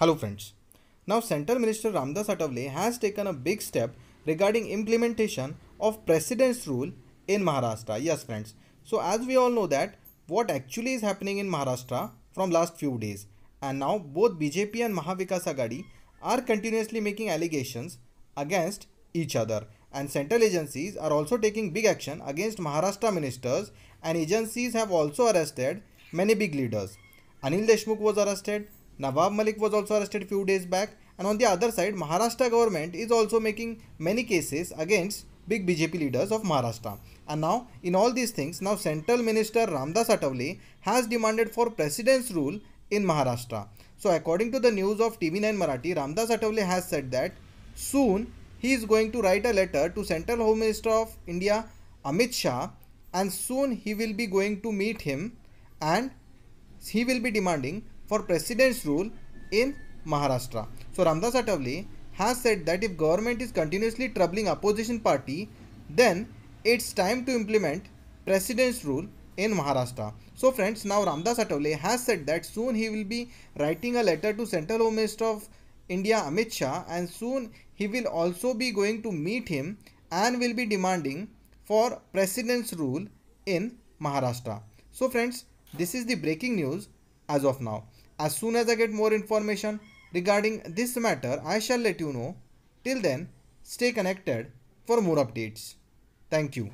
Hello friends. Now Central Minister Ramdas Atavale has taken a big step regarding implementation of precedence rule in Maharashtra. Yes friends. So as we all know that what actually is happening in Maharashtra from last few days and now both BJP and Mahavikas Agadi are continuously making allegations against each other and central agencies are also taking big action against Maharashtra ministers and agencies have also arrested many big leaders. Anil Deshmukh was arrested, Nawab Malik was also arrested few days back and on the other side Maharashtra government is also making many cases against big BJP leaders of Maharashtra. And now in all these things now central minister Ramdas Atavale has demanded for precedence rule in Maharashtra. So according to the news of TV9 Marathi Ramdas Atavale has said that soon he is going to write a letter to central home minister of India Amit Shah and soon he will be going to meet him and he will be demanding for president's rule in Maharashtra. So Ramdas Atavale has said that if government is continuously troubling opposition party, then it's time to implement president's rule in Maharashtra. So friends, now Ramdas Atavale has said that soon he will be writing a letter to Central Home Minister of India Amit Shah and soon he will also be going to meet him and will be demanding for president's rule in Maharashtra. So friends, this is the breaking news as of now. As soon as I get more information regarding this matter, I shall let you know. Till then, stay connected for more updates. Thank you.